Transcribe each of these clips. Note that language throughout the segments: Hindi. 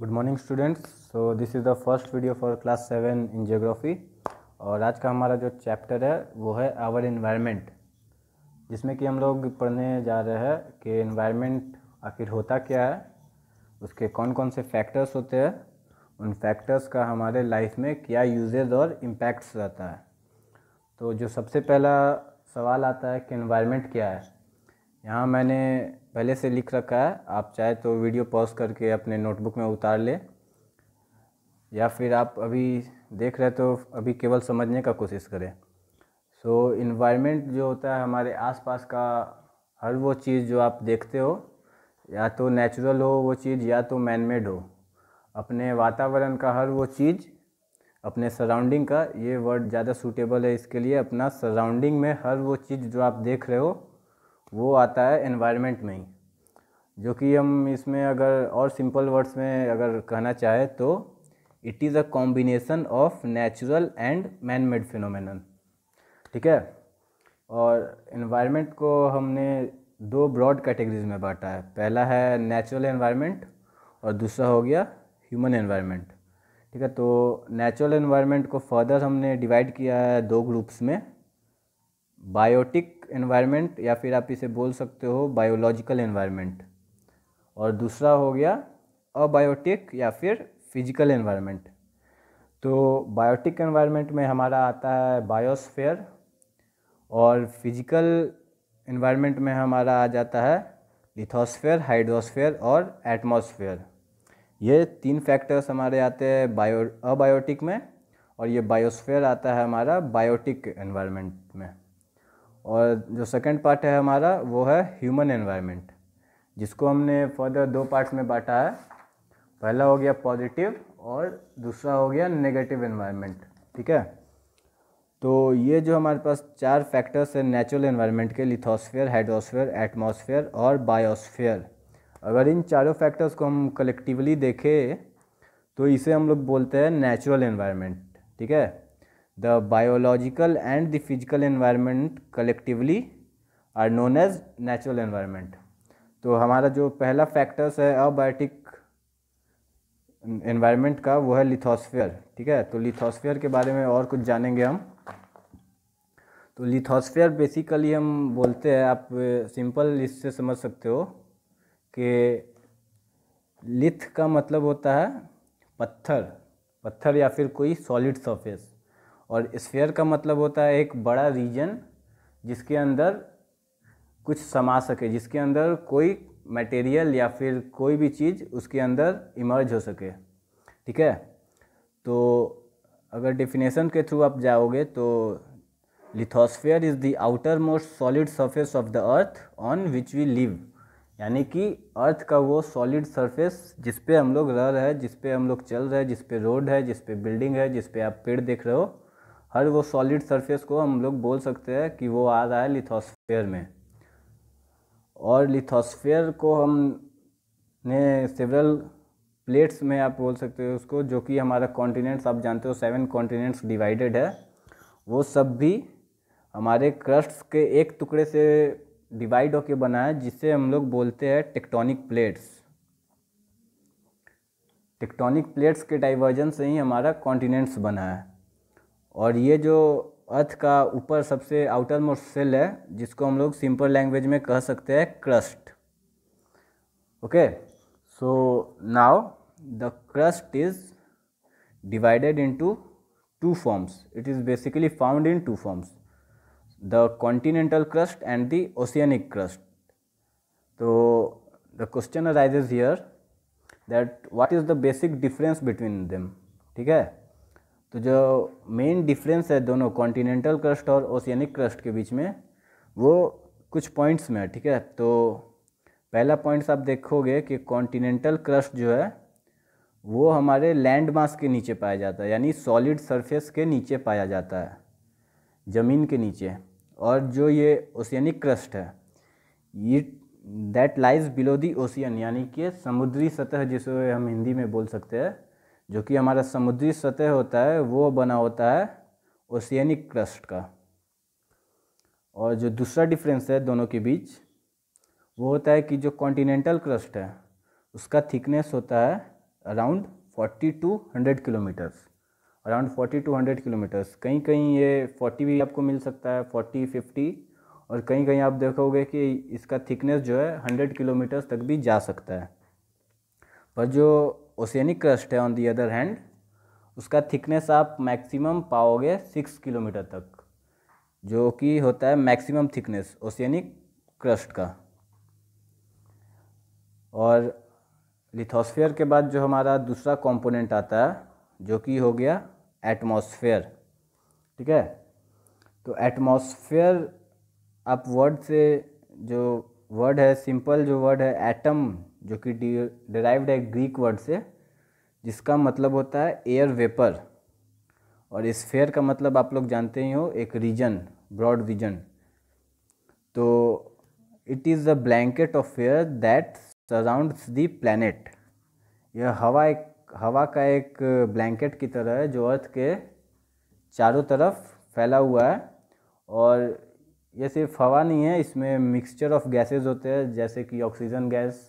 good morning students so this is the first video for class seven in geography और आज का हमारा जो चैप्टर है वो है आवर इन्वायरमेंट जिसमें कि हम लोग पढ़ने जा रहे हैं कि इन्वायरमेंट आखिर होता क्या है उसके कौन कौन से फैक्टर्स होते हैं उन फैक्टर्स का हमारे लाइफ में क्या यूजेज और इम्पैक्ट्स रहता है तो जो सबसे पहला सवाल आता है कि इन्वायरमेंट क्या है यहाँ मैंने पहले से लिख रखा है आप चाहे तो वीडियो पॉज करके अपने नोटबुक में उतार ले या फिर आप अभी देख रहे तो अभी केवल समझने का कोशिश करें सो so, इन्वायरमेंट जो होता है हमारे आसपास का हर वो चीज़ जो आप देखते हो या तो नेचुरल हो वो चीज़ या तो मैनमेड हो अपने वातावरण का हर वो चीज़ अपने सराउंडिंग का ये वर्ड ज़्यादा सूटेबल है इसके लिए अपना सराउंडिंग में हर वो चीज़ जो आप देख रहे हो वो आता है एनवायरनमेंट में ही जो कि हम इसमें अगर और सिंपल वर्ड्स में अगर कहना चाहें तो it is a combination of natural and man made phenomenon ठीक है और इन्वायरमेंट को हमने दो ब्रॉड कैटेगरीज में बांटा है पहला है नेचुरल इन्वायरमेंट और दूसरा हो गया ह्यूमन इन्वायरमेंट ठीक है तो नेचुरल इन्वायरमेंट को फर्दर हमने डिवाइड किया है दो ग्रुप्स में बायोटिक एनवायरनमेंट या फिर आप इसे बोल सकते हो बायोलॉजिकल एनवायरनमेंट और दूसरा हो गया अबायोटिक या फिर फिजिकल एनवायरनमेंट तो बायोटिक एनवायरनमेंट में हमारा आता है बायोस्फेयर और फिजिकल एनवायरनमेंट में हमारा आ जाता है लिथोस्फेयर हाइड्रोस्फेयर और एटमॉस्फेयर ये तीन फैक्टर्स हमारे आते हैं बायो अबायोटिक में और ये बायोस्फेयर आता है हमारा बायोटिक एनवायरनमेंट में और जो सेकंड पार्ट है हमारा वो है ह्यूमन एनवायरनमेंट जिसको हमने फर्दर दो पार्ट्स में बांटा है पहला हो गया पॉजिटिव और दूसरा हो गया नेगेटिव एनवायरनमेंट ठीक है तो ये जो हमारे पास चार फैक्टर्स हैं नेचुरल एनवायरनमेंट के लिथोस्फेयर हाइड्रोस्फेयर एटमोसफेयर और बायोस्फेयर अगर इन चारों फैक्टर्स को हम कलेक्टिवली देखें तो इसे हम लोग बोलते हैं नेचुरल एनवायरनमेंट ठीक है the biological and the physical environment collectively are known as natural environment तो हमारा जो पहला फैक्टर्स है अबायोटिक एनवायरनमेंट का वो है लिथोस्फेयर ठीक है तो लिथोस्फेयर के बारे में और कुछ जानेंगे हम तो लिथोस्फेयर बेसिकली हम बोलते हैं आप सिंपल इससे समझ सकते हो कि लिथ का मतलब होता है पत्थर पत्थर या फिर कोई सॉलिड सरफेस और स्फेयर का मतलब होता है एक बड़ा रीजन जिसके अंदर कुछ समा सके जिसके अंदर कोई मटेरियल या फिर कोई भी चीज़ उसके अंदर इमर्ज हो सके ठीक है तो अगर डिफिनेशन के थ्रू आप जाओगे तो lithosphere is the outermost solid surface of the earth on which we live यानी कि अर्थ का वो सॉलिड सरफेस जिस पे हम लोग रह रहे हैं जिस पे हम लोग चल रहे हैं जिस पे रोड है जिस पे बिल्डिंग है जिस पे आप पेड़ देख रहे हो हर वो सॉलिड सरफेस को हम लोग बोल सकते हैं कि वो आ रहा है लिथोस्फेयर में और लिथोस्फेयर को हम ने सेवरल प्लेट्स में आप बोल सकते हो उसको जो कि हमारा कॉन्टिनेंट्स आप जानते हो सेवन कॉन्टिनेंट्स डिवाइडेड है वो सब भी हमारे क्रस्ट के एक टुकड़े से डिवाइड होकर बना है जिसे हम लोग बोलते हैं टेक्टोनिक प्लेट्स टेक्टोनिक प्लेट्स के डाइवर्जन से ही हमारा कॉन्टिनेंट्स बना है और ये जो अर्थ का ऊपर सबसे आउटर मोस्ट सेल है जिसको हम लोग सिंपल लैंग्वेज में कह सकते हैं crust okay so now the crust is divided into two forms it is basically found in two forms the continental crust and the oceanic crust तो the question arises here that what is the basic difference between them ठीक है तो जो मेन डिफरेंस है दोनों कॉन्टिनेंटल क्रस्ट और ओशियनिक क्रस्ट के बीच में वो कुछ पॉइंट्स में है ठीक है तो पहला पॉइंट्स आप देखोगे कि कॉन्टिनेंटल क्रस्ट जो है वो हमारे लैंड मास के नीचे पाया जाता है यानी सॉलिड सरफेस के नीचे पाया जाता है ज़मीन के नीचे और जो ये ओशियनिक क्रस्ट है ये that lies below the ocean यानी कि समुद्री सतह जिसे हम हिंदी में बोल सकते हैं जो कि हमारा समुद्री सतह होता है वो बना होता है ओशियनिक क्रस्ट का और जो दूसरा डिफरेंस है दोनों के बीच वो होता है कि जो कॉन्टिनेंटल क्रस्ट है उसका थिकनेस होता है around forty to hundred kilometers around forty to hundred kilometers कहीं कहीं ये फोर्टी भी आपको मिल सकता है फोर्टी फिफ्टी और कहीं कहीं आप देखोगे कि इसका थिकनेस जो है हंड्रेड किलोमीटर्स तक भी जा सकता है पर जो ओशियनिक क्रस्ट है ऑन दी अदर हैंड उसका थिकनेस आप मैक्सिमम पाओगे सिक्स किलोमीटर तक जो कि होता है मैक्सिमम थिकनेस ओशियनिक क्रस्ट का और लिथोस्फेयर के बाद जो हमारा दूसरा कंपोनेंट आता है जो कि हो गया एटमॉस्फेयर ठीक है तो एटमॉस्फेयर आप वर्ड से जो वर्ड है सिंपल जो वर्ड है एटम जो कि डिराइव्ड है ग्रीक वर्ड से जिसका मतलब होता है एयर वेपर और स्फेयर का मतलब आप लोग जानते ही हो एक रीजन ब्रॉड रीजन तो it is the blanket of air that surrounds the planet यह हवा एक हवा का एक ब्लैंकेट की तरह है जो अर्थ के चारों तरफ फैला हुआ है और यह सिर्फ हवा नहीं है इसमें मिक्सचर ऑफ गैसेस होते हैं जैसे कि ऑक्सीजन गैस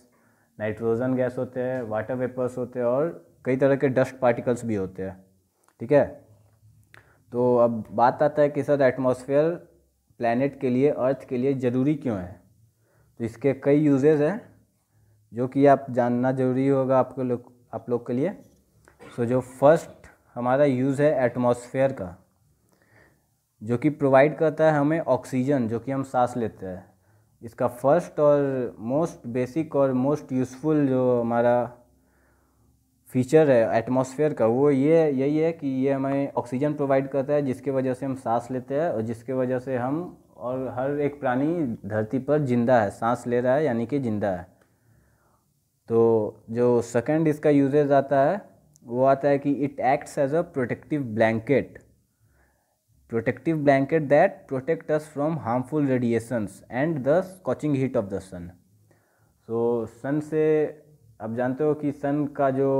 नाइट्रोजन गैस होते हैं वाटर वेपर्स होते हैं और कई तरह के डस्ट पार्टिकल्स भी होते हैं ठीक है तो अब बात आता है कि सर एटमोसफियर प्लानट के लिए अर्थ के लिए ज़रूरी क्यों है तो इसके कई यूजेज़ हैं जो कि आप जानना ज़रूरी होगा आपके लोग आप लोग के लिए सो so, जो फर्स्ट हमारा यूज़ है एटमॉस्फेयर का जो कि प्रोवाइड करता है हमें ऑक्सीजन जो कि हम सांस लेते हैं इसका फर्स्ट और मोस्ट बेसिक और मोस्ट यूज़फुल जो हमारा फीचर है एटमॉस्फेयर का वो ये यही है कि ये हमें ऑक्सीजन प्रोवाइड करता है जिसके वजह से हम सांस लेते हैं और जिसके वजह से हम और हर एक प्राणी धरती पर जिंदा है सांस ले रहा है यानी कि जिंदा है तो जो सेकंड इसका यूजेज आता है वो आता है कि it acts as a protective blanket protective blanket that protect us from harmful radiations and the scorching heat of the sun so sun से आप जानते हो कि सन का जो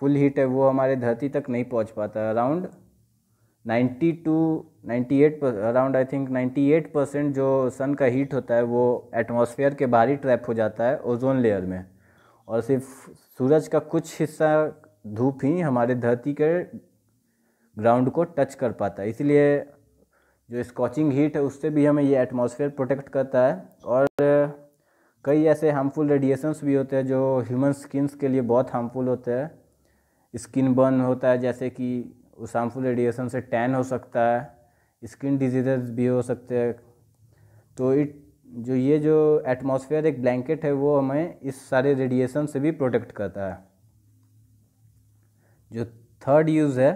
फुल हीट है वो हमारे धरती तक नहीं पहुंच पाता around ninety two ninety eight पर around I think ninety eight percent जो सन का हीट होता है वो एटमॉस्फेयर के बाहर ही ट्रैप हो जाता है ओजोन लेयर में और सिर्फ सूरज का कुछ हिस्सा धूप ही हमारे धरती के ग्राउंड को टच कर पाता है इसलिए जो स्कॉचिंग हीट है उससे भी हमें ये एटमॉस्फेयर प्रोटेक्ट करता है और कई ऐसे हार्मफुल रेडिएशंस भी होते हैं जो ह्यूमन स्किन्स के लिए बहुत हार्मफुल होते हैं स्किन बर्न होता है जैसे कि उस हार्मफुल रेडिएशन से टैन हो सकता है स्किन डिजीजेज भी हो सकते हैं तो इट जो ये जो एटमॉस्फेयर एक ब्लैंकेट है वो हमें इस सारे रेडिएशन से भी प्रोटेक्ट करता है जो थर्ड यूज़ है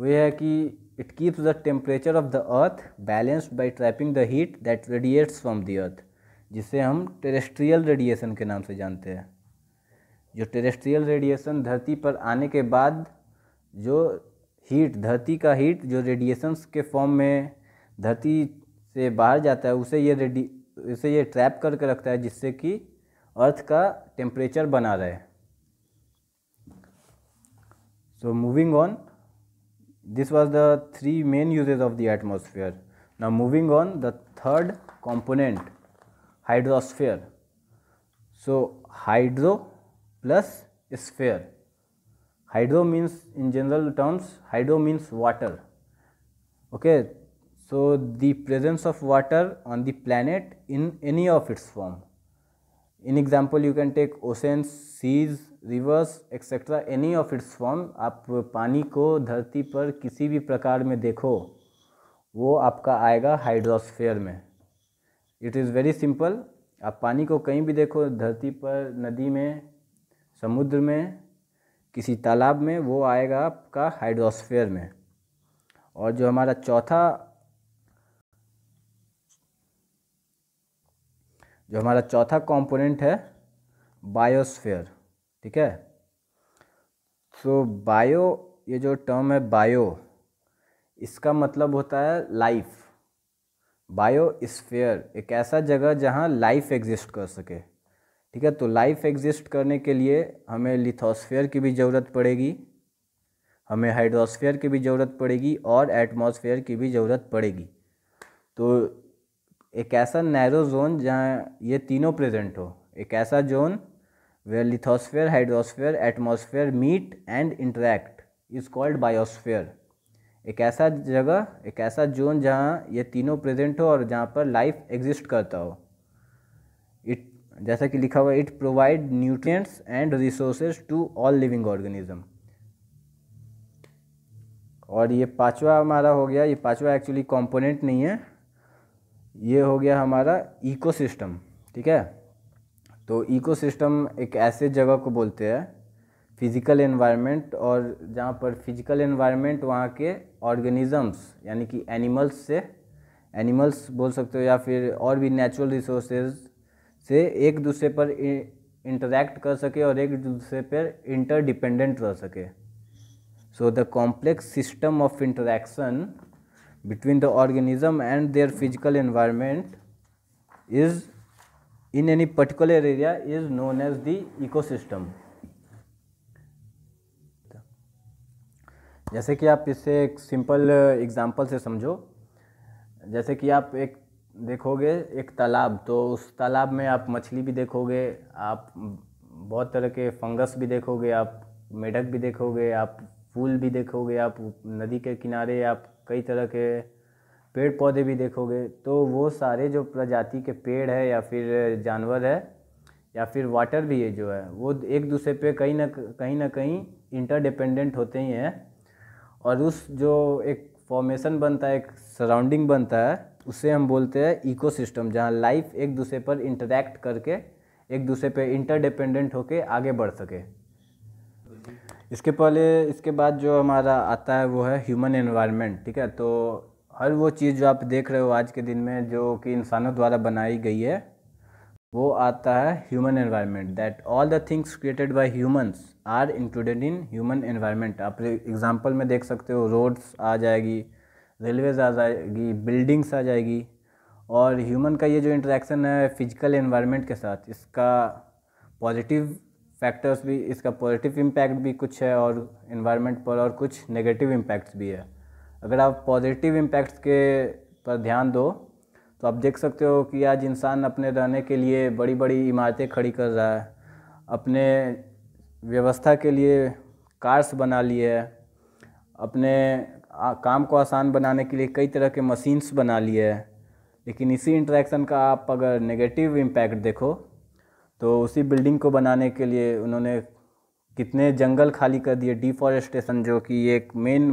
वो है कि it keeps the temperature of the earth balanced by trapping the heat that radiates from the earth जिसे हम टेरेस्ट्रियल रेडिएशन के नाम से जानते हैं जो टेरेस्ट्रियल रेडिएशन धरती पर आने के बाद जो हीट धरती का हीट जो रेडिएशंस के फॉर्म में धरती से बाहर जाता है उसे ये रेडी उसे ये ट्रैप करके रखता है जिससे कि अर्थ का टेम्परेचर बना रहे so moving on this was the three main uses of the atmosphere now moving on the third component hydrosphere so hydro plus sphere hydro means in general terms hydro means water okay so the presence of water on the planet in any of its form in example you can take ocean seas rivers etcetera any of its form आप पानी को धरती पर किसी भी प्रकार में देखो वो आपका आएगा हाइड्रोस्फेयर में इट इज़ वेरी सिंपल आप पानी को कहीं भी देखो धरती पर नदी में समुद्र में किसी तालाब में वो आएगा आपका हाइड्रोस्फेयर में और जो हमारा चौथा जो हमारा चौथा कंपोनेंट है बायोस्फेयर ठीक है सो so, बायो ये जो टर्म है बायो इसका मतलब होता है लाइफ बायो स्फेयर एक ऐसा जगह जहाँ लाइफ एग्जिस्ट कर सके ठीक है तो लाइफ एग्जिस्ट करने के लिए हमें लिथोस्फेयर की भी ज़रूरत पड़ेगी हमें हाइड्रोस्फेयर की भी ज़रूरत पड़ेगी और एटमॉस्फेयर की भी ज़रूरत पड़ेगी तो एक ऐसा नैरो जोन जहाँ ये तीनों प्रेजेंट हो एक ऐसा zone where lithosphere hydrosphere atmosphere meet and interact is called biosphere एक ऐसा जगह एक ऐसा जोन जहाँ ये तीनों प्रेजेंट हो और जहाँ पर लाइफ एग्जिस्ट करता हो इट जैसा कि लिखा हुआ it provide nutrients and resources to all living organism और ये पांचवा हमारा हो गया ये पांचवा एक्चुअली कंपोनेंट नहीं है ये हो गया हमारा इकोसिस्टम ठीक है तो इकोसिस्टम एक ऐसे जगह को बोलते हैं फिज़िकल एनवायरनमेंट और जहाँ पर फिज़िकल एनवायरनमेंट वहाँ के ऑर्गेनिजम्स यानी कि एनिमल्स से एनिमल्स बोल सकते हो या फिर और भी नेचुरल रिसोर्सेज से एक दूसरे पर इंटरेक्ट कर सके और एक दूसरे पर इंटरडिपेंडेंट रह सके so the complex system of interaction between the organism and their physical environment is in any particular area is known as the ecosystem जैसे कि आप इससे एक सिंपल एग्जांपल uh, से समझो जैसे कि आप एक देखोगे एक तालाब तो उस तालाब में आप मछली भी देखोगे आप बहुत तरह के फंगस भी देखोगे आप मेढक भी देखोगे आप फूल भी देखोगे आप नदी के किनारे आप कई तरह के पेड़ पौधे भी देखोगे तो वो सारे जो प्रजाति के पेड़ है या फिर जानवर है या फिर वाटर भी है जो है वो एक दूसरे पे कहीं ना कहीं ना कहीं इंटरडिपेंडेंट होते ही हैं और उस जो एक फॉर्मेशन बनता है एक सराउंडिंग बनता है उसे हम बोलते हैं इकोसिस्टम जहाँ लाइफ एक दूसरे पर इंटरेक्ट करके एक दूसरे पे इंटरडिपेंडेंट होके आगे बढ़ सके इसके पहले इसके बाद जो हमारा आता है वो है ह्यूमन एनवायरनमेंट ठीक है तो हर वो चीज़ जो आप देख रहे हो आज के दिन में जो कि इंसानों द्वारा बनाई गई है वो आता है human environment that all the things created by humans are included in human environment आप एग्जांपल में देख सकते हो रोड्स आ जाएगी रेलवेज आ जाएगी बिल्डिंग्स आ जाएगी और ह्यूमन का ये जो इंट्रैक्शन है फिजिकल इन्वायरमेंट के साथ इसका पॉजिटिव फैक्टर्स भी इसका पॉजिटिव इम्पैक्ट भी कुछ है और इन्वायरमेंट पर और कुछ नेगेटिव इम्पैक्ट्स भी है अगर आप पॉजिटिव इम्पैक्ट्स के पर ध्यान दो तो आप देख सकते हो कि आज इंसान अपने रहने के लिए बड़ी बड़ी इमारतें खड़ी कर रहा है अपने व्यवस्था के लिए कार्स बना लिए है अपने काम को आसान बनाने के लिए कई तरह के मशीन्स बना लिए है लेकिन इसी इंट्रैक्शन का आप अगर नेगेटिव इम्पैक्ट देखो तो उसी बिल्डिंग को बनाने के लिए उन्होंने कितने जंगल खाली कर दिए डिफॉरेस्टेशन जो कि एक मेन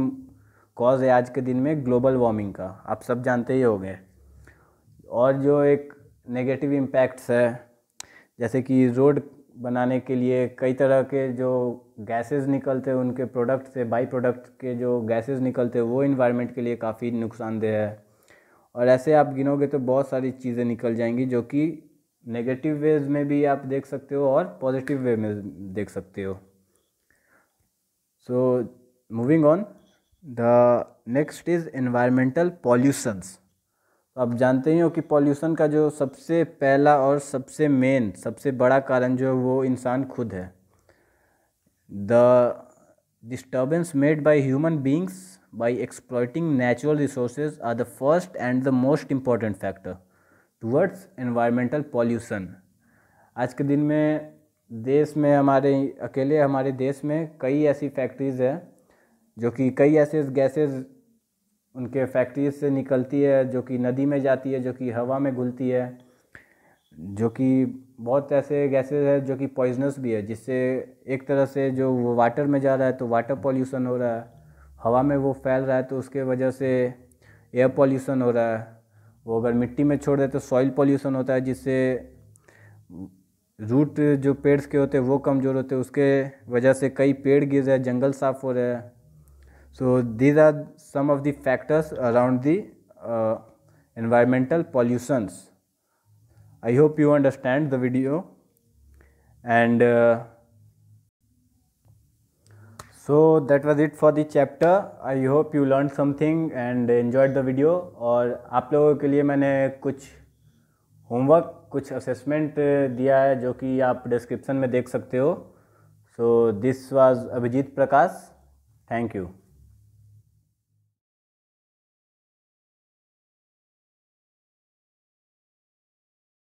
कॉज है आज के दिन में ग्लोबल वार्मिंग का आप सब जानते ही होंगे और जो एक नेगेटिव इम्पैक्ट्स है जैसे कि रोड बनाने के लिए कई तरह के जो गैसेस निकलते हैं उनके प्रोडक्ट से बाई प्रोडक्ट के जो गैसेस निकलते हैं वो इन्वायरमेंट के लिए काफ़ी नुकसानदेह है और ऐसे आप गिनोगे तो बहुत सारी चीज़ें निकल जाएंगी जो कि नेगेटिव वेज में भी आप देख सकते हो और पॉजिटिव वे में देख सकते हो so moving on the next is environmental pollutions आप जानते ही हो कि पॉल्यूशन का जो सबसे पहला और सबसे मेन सबसे बड़ा कारण जो है वो इंसान खुद है the disturbance made by human beings by exploiting natural resources are the first and the most important factor towards environmental pollution आज के दिन में देश में हमारे अकेले हमारे देश में कई ऐसी फैक्ट्रीज़ हैं जो कि कई ऐसे गैसेस उनके फैक्ट्रीज से निकलती है जो कि नदी में जाती है जो कि हवा में घुलती है जो कि बहुत ऐसे गैसेस है जो कि पॉइजनस भी है जिससे एक तरह से जो वो वाटर में जा रहा है तो वाटर पॉल्यूशन हो रहा है हवा में वो फैल रहा है तो उसके वजह से एयर पॉल्यूशन हो रहा है वो अगर मिट्टी में छोड़ दे तो सॉइल पॉल्यूशन होता है जिससे रूट जो पेड़ के होते हैं वो कमज़ोर होते हैं उसके वजह से कई पेड़ गिर रहे हैं जंगल साफ़ हो रहे हैं so these are some of the factors around the environmental pollutions I hope you understand the video and uh, so that was it for the chapter I hope you learn something and enjoyed the video और आप लोगों के लिए मैंने कुछ होमवर्क कुछ असेसमेंट uh, दिया है जो कि आप डिस्क्रिप्शन में देख सकते हो so this was Abhijit Prakash thank you